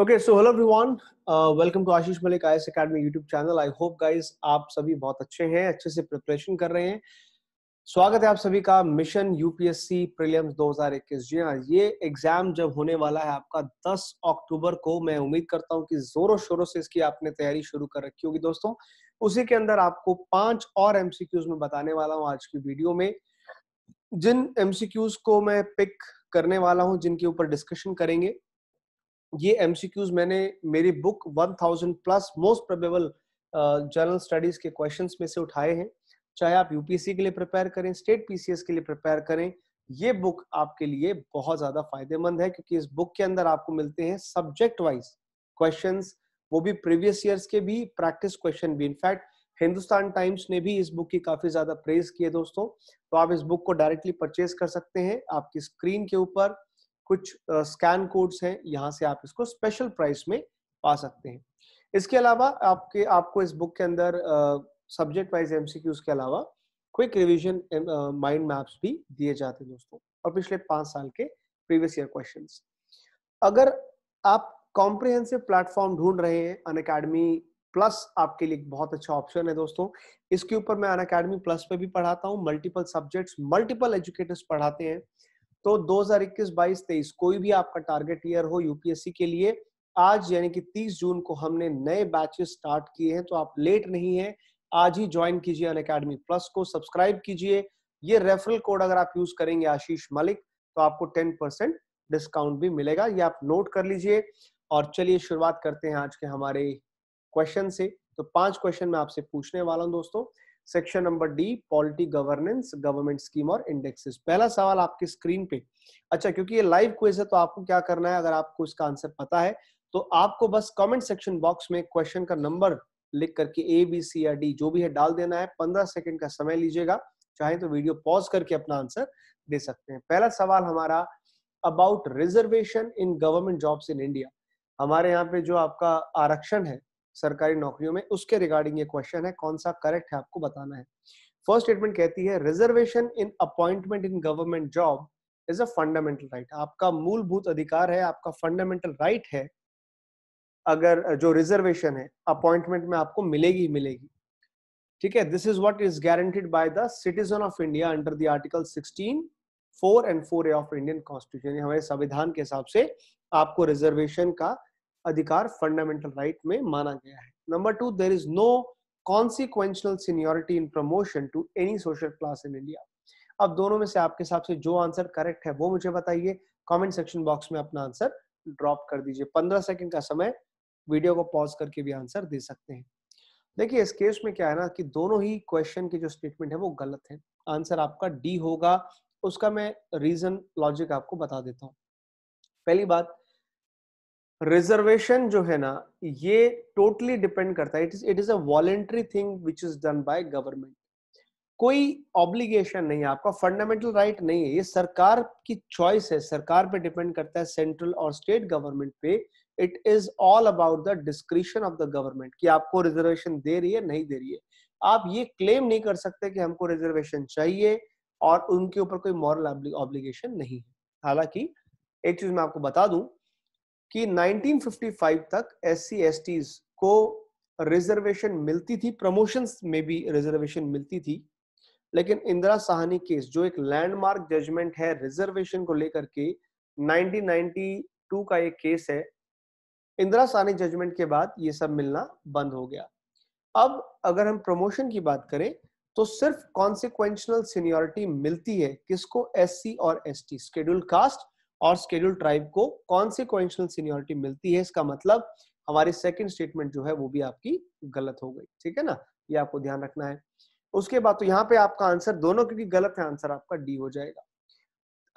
okay so hello everyone welcome to Ashish Malik I S academy YouTube channel I hope guys आप सभी बहुत अच्छे हैं अच्छे से preparation कर रहे हैं स्वागत है आप सभी का मिशन यूपीएससी प्रीलिम्स 2021 जी हाँ ये एग्जाम जब होने वाला है आपका 10 अक्टूबर को मैं उम्मीद करता हूँ कि जोरों शोरों से इसकी आपने तैयारी शुरू कर रखी होगी दोस्तों उसी के अंदर आपको पांच और एमसीक्यूज में बताने वाला हूँ आज की वीडियो में जिन एमसीक्यूज को मैं पिक करने वाला हूँ जिनके ऊपर डिस्कशन करेंगे ये एमसीक्यूज मैंने मेरी book 1000 plus most probable general studies के क्वेश्चंस में से उठाए हैं चाहे आप यूपीएससी के लिए प्रिपेयर करें स्टेट पीसीएस के लिए प्रिपेयर करें ये बुक आपके लिए बहुत ज्यादा फायदेमंद है क्योंकि इस बुक के अंदर आपको मिलते हैं सब्जेक्ट वाइज क्वेश्चन वो भी प्रीवियस ईयर्स के भी प्रैक्टिस क्वेश्चन भी इनफैक्ट हिंदुस्तान टाइम्स ने भी इस बुक की काफी ज्यादा प्रेज किए दोस्तों तो आप इस बुक को डायरेक्टली परचेज कर सकते हैं आपकी स्क्रीन के ऊपर कुछ स्कैन कोड्स हैं यहाँ से आप इसको स्पेशल प्राइस में पा सकते हैं इसके अलावा आपके आपको इस बुक के अंदर सब्जेक्ट वाइज एमसीक्यूज के अलावा क्विक रिवीजन माइंड मैप्स भी दिए जाते हैं दोस्तों और पिछले पांच साल के प्रीवियस ईयर क्वेश्चन अगर आप कॉम्प्रिहेंसिव प्लेटफॉर्म ढूंढ रहे हैं अन अकेडमी प्लस आपके लिए बहुत अच्छा ऑप्शन है दोस्तों इसके ऊपर मैं अन अकेडमी प्लस पे भी पढ़ाता हूँ मल्टीपल सब्जेक्ट्स मल्टीपल एजुकेटर्स पढ़ाते हैं तो 2021 22 23 कोई भी आपका टारगेट ईयर हो यूपीएससी के लिए आज यानी कि 30 जून को हमने नए बैचेस स्टार्ट किए हैं तो आप लेट नहीं है आज ही ज्वाइन कीजिए अन अकेडमी प्लस को सब्सक्राइब कीजिए ये रेफरल कोड अगर आप यूज करेंगे आशीष मलिक तो आपको 10% डिस्काउंट भी मिलेगा ये आप नोट कर लीजिए और चलिए शुरुआत करते हैं आज के हमारे क्वेश्चन से तो पांच क्वेश्चन मैं आपसे पूछने वाला हूं दोस्तों section number D polity governance government scheme और इंडेक्सेस पहला सवाल आपकी स्क्रीन पे अच्छा क्योंकि ये लाइव क्वेश्चन है तो आपको क्या करना है अगर आपको इसका आंसर पता है तो आपको बस कमेंट सेक्शन बॉक्स में क्वेश्चन का नंबर लिख करके ए बी सी या डी जो भी है डाल देना है पंद्रह सेकेंड का समय लीजिएगा चाहे तो वीडियो पॉज करके अपना आंसर दे सकते हैं पहला सवाल हमारा about reservation in government jobs in India हमारे यहाँ पे जो आपका आरक्षण है सरकारी नौकरियों में उसके रिगार्डिंग ये क्वेश्चन है कौन सा करेक्ट है आपको बताना है फर्स्ट स्टेटमेंट कहती है reservation in appointment in government job is a fundamental right आपका मूलभूत अधिकार है आपका फंडामेंटल राइट right है अगर जो रिजर्वेशन है अपॉइंटमेंट में आपको मिलेगी मिलेगी ठीक है this is what is guaranteed by the citizen of India under the article 16 four and four A of Indian constitution हमारे संविधान के हिसाब से आपको रिजर्वेशन का अधिकार फंडामेंटल राइट में माना गया है number two there is no consequential seniority in promotion to any social class in India अब दोनों में से आपके हिसाब से जो आंसर करेक्ट है वो मुझे बताइए कमेंट सेक्शन बॉक्स में अपना आंसर ड्रॉप कर दीजिए पंद्रह सेकंड का समय वीडियो को पॉज करके भी आंसर दे सकते हैं देखिए इस केस में क्या है ना कि दोनों ही क्वेश्चन के जो स्टेटमेंट है वो गलत है आंसर आपका डी होगा उसका मैं रीजन लॉजिक आपको बता देता हूँ पहली बात रिजर्वेशन जो है ना ये टोटली डिपेंड करता है it is it is a voluntary thing which is done by government कोई ऑब्लिगेशन नहीं है आपका फंडामेंटल राइट right नहीं है ये सरकार की चॉइस है सरकार पे डिपेंड करता है सेंट्रल और स्टेट गवर्नमेंट पे it is all about the description of the government कि आपको रिजर्वेशन दे रही है नहीं दे रही है आप ये क्लेम नहीं कर सकते कि हमको रिजर्वेशन चाहिए और उनके ऊपर कोई मॉरल ऑब्लिगेशन नहीं है हालांकि एक चीज मैं आपको बता दूं कि 1955 तक एस सी को रिजर्वेशन मिलती थी प्रमोशंस में भी रिजर्वेशन मिलती थी लेकिन इंदिरा साहनी केस जो एक लैंडमार्क जजमेंट है रिजर्वेशन को लेकर के 1992 का एक केस है इंदिरा साहनी जजमेंट के बाद ये सब मिलना बंद हो गया अब अगर हम प्रमोशन की बात करें तो सिर्फ कॉन्सिक्वेंशनल सीनियोरिटी मिलती है किसको एससी और एसटी टी कास्ट और स्केड्यूल ट्राइब को कौन सी क्वेंशनल सीनियोरिटी मिलती है इसका मतलब हमारी सेकंड स्टेटमेंट जो है वो भी आपकी गलत हो गई ठीक है ना ये आपको ध्यान रखना है उसके बाद तो यहाँ पे आपका आंसर दोनों क्योंकि गलत है आंसर आपका डी हो जाएगा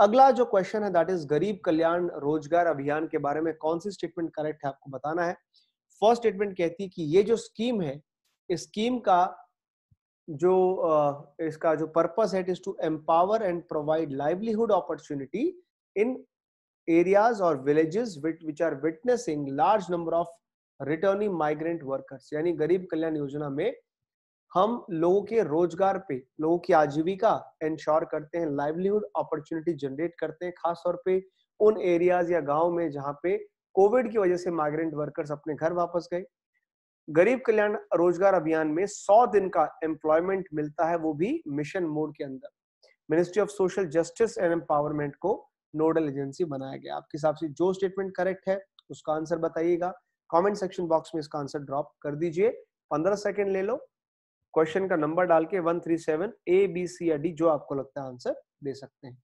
अगला जो क्वेश्चन है दैट इज गरीब कल्याण रोजगार अभियान के बारे में कौन सी स्टेटमेंट करेक्ट है आपको बताना है फर्स्ट स्टेटमेंट कहती है कि ये जो स्कीम है इस स्कीम का जो इसका जो पर्पस है it is to empower and provide livelihood opportunity in areas और villages which, which are witnessing large number of returning migrant workers यानी गरीब कल्याण योजना में हम लोगों के रोजगार पे लोगों की आजीविका इंश्योर करते हैं लाइवलीहुड अपॉर्चुनिटी जनरेट करते हैं खास तौर पे उन एरियाज या गांव में जहाँ पे कोविड की वजह से माइग्रेंट वर्कर्स अपने घर वापस गए गरीब कल्याण रोजगार अभियान में 100 दिन का एम्प्लॉयमेंट मिलता है वो भी मिशन मोड के अंदर ministry of social justice and empowerment को नोडल एजेंसी बनाया गया आपके हिसाब से जो स्टेटमेंट करेक्ट है उसका आंसर बताइएगा कमेंट सेक्शन बॉक्स में इसका आंसर ड्रॉप कर दीजिए पंद्रह सेकेंड ले लो क्वेश्चन का नंबर डाल के one three seven A B C या डी जो आपको लगता है आंसर दे सकते हैं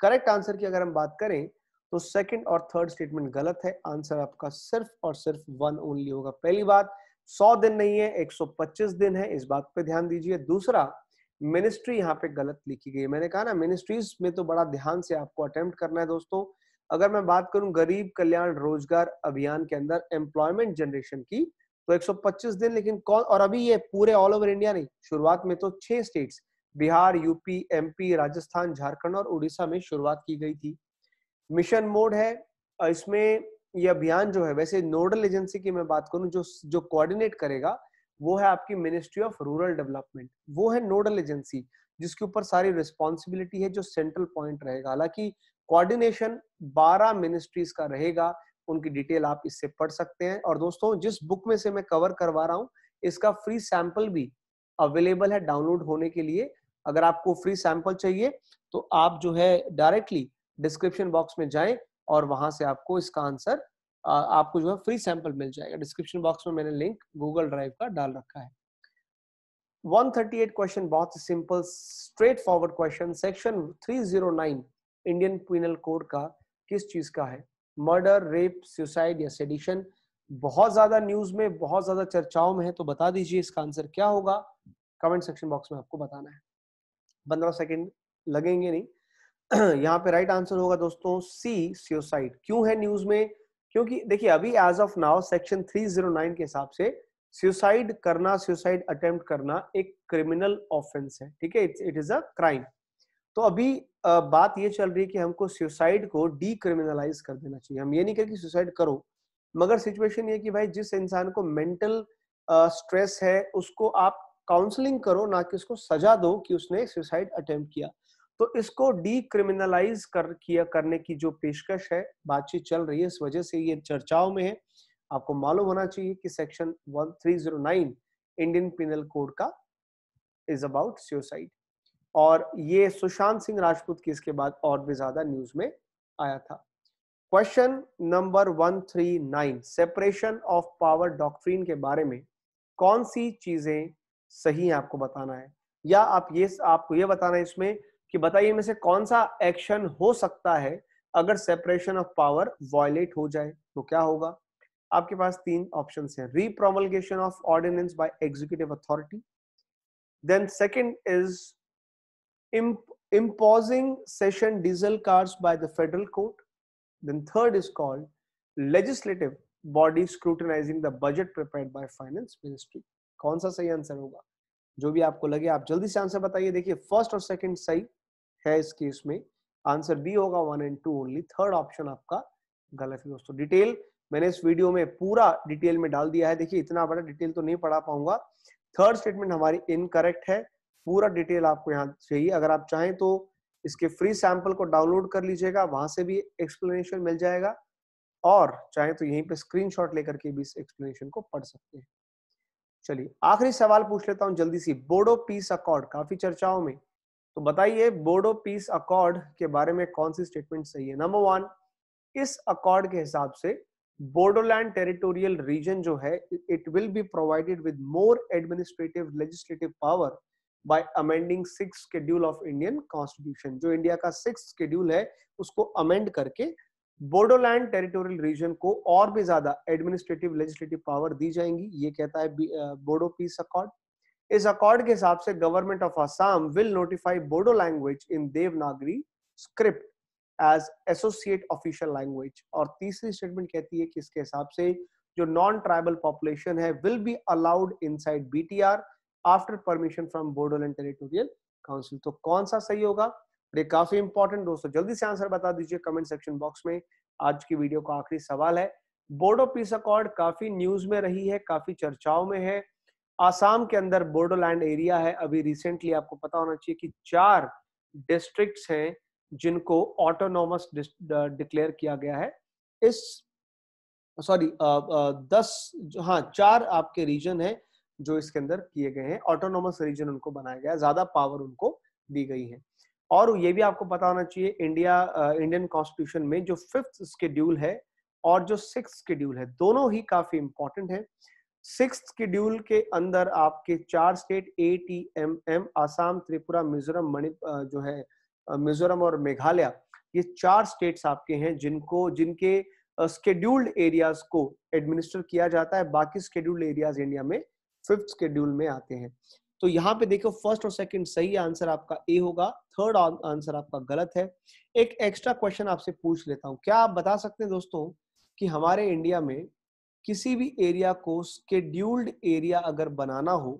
करेक्ट आंसर की अगर हम बात करें तो सेकंड और थर्ड स्टेटमेंट गलत है आंसर आपका सिर्फ और सिर्फ वन ओनली होगा पहली बात सौ दिन नहीं है एक दिन है इस बात पर ध्यान दीजिए दूसरा मिनिस्ट्री यहाँ पे गलत लिखी गई है मैंने कहा ना मिनिस्ट्रीज में तो बड़ा ध्यान से आपको अटेम्प्ट करना है दोस्तों अगर मैं बात करूं गरीब कल्याण रोजगार अभियान के अंदर एम्प्लॉयमेंट जनरेशन की तो 125 दिन लेकिन कौन और अभी ये पूरे ऑल ओवर इंडिया नहीं शुरुआत में तो छह states Bihar UP MP Rajasthan Jharkhand और उड़ीसा में शुरुआत की गई थी मिशन मोड है इसमें ये अभियान जो है वैसे नोडल एजेंसी की मैं बात करूं जो जो कोऑर्डिनेट करेगा वो है आपकी मिनिस्ट्री ऑफ रूरल डेवलपमेंट वो है नोडल एजेंसी जिसके ऊपर सारी रिस्पॉन्सिबिलिटी है जो सेंट्रल पॉइंट रहेगा हालांकि कोऑर्डिनेशन 12 मिनिस्ट्रीज का रहेगा उनकी डिटेल आप इससे पढ़ सकते हैं और दोस्तों जिस बुक में से मैं कवर करवा रहा हूँ इसका फ्री सैंपल भी अवेलेबल है डाउनलोड होने के लिए अगर आपको फ्री सैंपल चाहिए तो आप जो है डायरेक्टली डिस्क्रिप्शन बॉक्स में जाए और वहां से आपको इसका आंसर आपको जो है फ्री सैंपल मिल जाएगा डिस्क्रिप्शन बॉक्स में मैंने लिंक गूगल ड्राइव का डाल रखा है 138 क्वेश्चन बहुत simple straightforward question section 309 Indian penal code का किस चीज का है मर्डर रेप सुसाइड या सेडिशन बहुत ज्यादा न्यूज में बहुत ज्यादा चर्चाओं में है तो बता दीजिए इसका आंसर क्या होगा कमेंट सेक्शन बॉक्स में आपको बताना है पंद्रह सेकेंड लगेंगे नहीं यहाँ पे राइट आंसर होगा दोस्तों सी सुसाइड क्यों है न्यूज में क्योंकि देखिए अभी एज ऑफ नाउ सेक्शन 309 के हिसाब से सुसाइड करना सुसाइड अटेम्प्ट करना एक क्रिमिनल ऑफेंस है ठीक है इट इज अ क्राइम तो अभी बात ये चल रही है कि हमको सुसाइड को डीक्रिमिनलाइज कर देना चाहिए हम ये नहीं कह कि सुसाइड करो मगर सिचुएशन ये कि भाई जिस इंसान को मेंटल स्ट्रेस है उसको आप काउंसलिंग करो ना कि उसको सजा दो कि उसने सुसाइड अटेम्प्ट किया तो इसको डीक्रिमिनलाइज कर किया करने की जो पेशकश है बातचीत चल रही है इस वजह से ये चर्चाओं में है आपको मालूम होना चाहिए कि सेक्शन 1309 इंडियन पिनल कोड का इज अबाउट सुसाइड और ये सुशांत सिंह राजपूत केस के बाद और भी ज्यादा न्यूज में आया था question number 139 separation of power doctrine के बारे में कौन सी चीजें सही है आपको बताना है या आप ये आपको ये बताना है इसमें कि बताइए में से कौन सा एक्शन हो सकता है अगर सेपरेशन ऑफ पावर वॉयलेट हो जाए तो क्या होगा आपके पास तीन ऑप्शन है repromulgation of ordinance by executive authority then second is imposing cess on diesel cars by the federal court then third is called legislative body scrutinizing the budget prepared by finance ministry कौन सा सही answer होगा जो भी आपको लगे आप जल्दी से आंसर बताइए देखिए फर्स्ट और सेकंड सही है इस केस में आंसर बी होगा one and two only third option आपका गलत है दोस्तों डिटेल मैंने इस वीडियो में पूरा डिटेल में डाल दिया है देखिए इतना बड़ा डिटेल तो नहीं पढ़ा पाऊंगा थर्ड स्टेटमेंट हमारी इनकरेक्ट है पूरा डिटेल आपको यहाँ चाहिए अगर आप चाहें तो इसके फ्री सैंपल को डाउनलोड कर लीजिएगा वहां से भी एक्सप्लेनेशन मिल जाएगा और चाहे तो यहीं पे स्क्रीनशॉट लेकर के भी इस एक्सप्लेनेशन को पढ़ सकते हैं चलिए आखिरी सवाल पूछ लेता हूं जल्दी सी बोडो पीस अकॉर्ड काफी चर्चाओं में तो बताइए बोर्डो पीस अकॉर्ड के बारे में कौन सी स्टेटमेंट सही है नंबर वन इस अकॉर्ड के हिसाब से बोडोलैंड टेरिटोरियल रीजन जो है it will be provided with more administrative legislative power by amending six schedule of Indian constitution जो इंडिया का सिक्स शेड्यूल है उसको अमेंड करके बोडोलैंड टेरिटोरियल रीजन को और भी ज्यादा एडमिनिस्ट्रेटिव लेजिस्लेटिव पावर दी जाएंगी ये कहता है बोडो पीस अकॉर्ड इस अकॉर्ड के हिसाब से government of Assam will notify Bodo language in Devanagari script as associate official language और तीसरी स्टेटमेंट कहती है कि इसके हिसाब से जो नॉन ट्राइबल पॉपुलेशन है will be allowed in inside BTR after permission from Bodoland territorial council तो कौन सा सही होगा ये काफी इंपॉर्टेंट दोस्तों जल्दी से आंसर बता दीजिए कमेंट सेक्शन बॉक्स में आज की वीडियो का आखिरी सवाल है बोर्ड ऑफ पीस अकॉर्ड काफी न्यूज में रही है काफी चर्चाओं में है आसाम के अंदर बोर्डोलैंड एरिया है अभी रिसेंटली आपको पता होना चाहिए कि चार डिस्ट्रिक्ट्स हैं जिनको ऑटोनोमस डिक्लेयर uh, किया गया है इस सॉरी uh, uh, दस हाँ चार आपके रीजन है जो इसके अंदर किए गए हैं ऑटोनोमस रीजन उनको बनाया गया है ज्यादा पावर उनको दी गई है और ये भी आपको पता होना चाहिए इंडिया इंडियन कॉन्स्टिट्यूशन में जो फिफ्थ स्केड्यूल है और जो सिक्स स्केड्यूल है दोनों ही काफी इंपॉर्टेंट है सिक्स शेड्यूल के अंदर आपके चार state A T M M Assam Tripura Mizoram Manipur जो है मिजोरम और मेघालय ये चार स्टेट्स आपके हैं जिनको जिनके स्केड्यूल्ड एरियाज को एडमिनिस्टर किया जाता है बाकी स्केड्यूल्ड एरियाज इंडिया में फिफ्थ स्केड्यूल में आते हैं तो यहाँ पे देखो फर्स्ट और सेकंड सही आंसर आपका ए होगा थर्ड आंसर आपका गलत है एक एक्स्ट्रा क्वेश्चन आपसे पूछ लेता हूँ क्या आप बता सकते हैं दोस्तों कि हमारे इंडिया में किसी भी एरिया को स्केड्यूल्ड एरिया अगर बनाना हो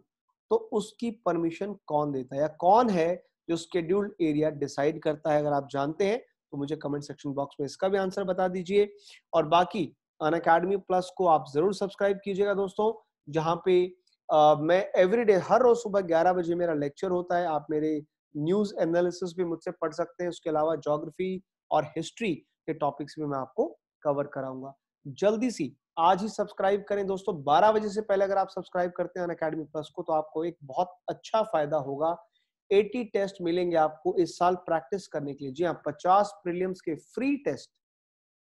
तो उसकी परमिशन कौन देता है या कौन है जो स्केड्यूल्ड एरिया डिसाइड करता है अगर आप जानते हैं तो मुझे कमेंट सेक्शन बॉक्स में इसका भी आंसर बता दीजिए और बाकी अन अकेडमी प्लस को आप जरूर सब्सक्राइब कीजिएगा दोस्तों जहाँ पे आ, मैं एवरीडे हर रोज सुबह 11 बजे मेरा लेक्चर होता है आप मेरे न्यूज एनालिसिस भी मुझसे पढ़ सकते हैं उसके अलावा जोग्राफी और हिस्ट्री के टॉपिक्स भी मैं आपको कवर कराऊंगा जल्दी सी आज ही सब्सक्राइब करें दोस्तों 12 बजे से पहले अगर आप सब्सक्राइब करते हैं अकेडमी प्लस को तो आपको एक बहुत अच्छा फायदा होगा 80 टेस्ट मिलेंगे आपको इस साल प्रैक्टिस करने के लिए जी हाँ 50 प्रीलियम्स के फ्री टेस्ट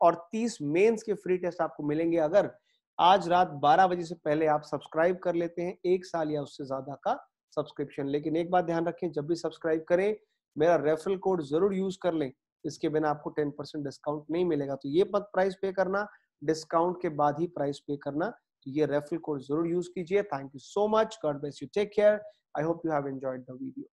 और 30 मेंस के फ्री टेस्ट आपको मिलेंगे अगर आज रात 12 बजे से पहले आप सब्सक्राइब कर लेते हैं एक साल या उससे ज्यादा का सब्सक्रिप्शन लेकिन एक बात ध्यान रखें जब भी सब्सक्राइब करें मेरा रेफरल कोड जरूर यूज कर लें इसके बिना आपको 10% डिस्काउंट नहीं मिलेगा तो ये मत प्राइस पे करना डिस्काउंट के बाद ही प्राइस पे करना तो ये रेफरल कोड जरूर यूज कीजिए thank you so much God bless you take care I hope you have enjoyed the video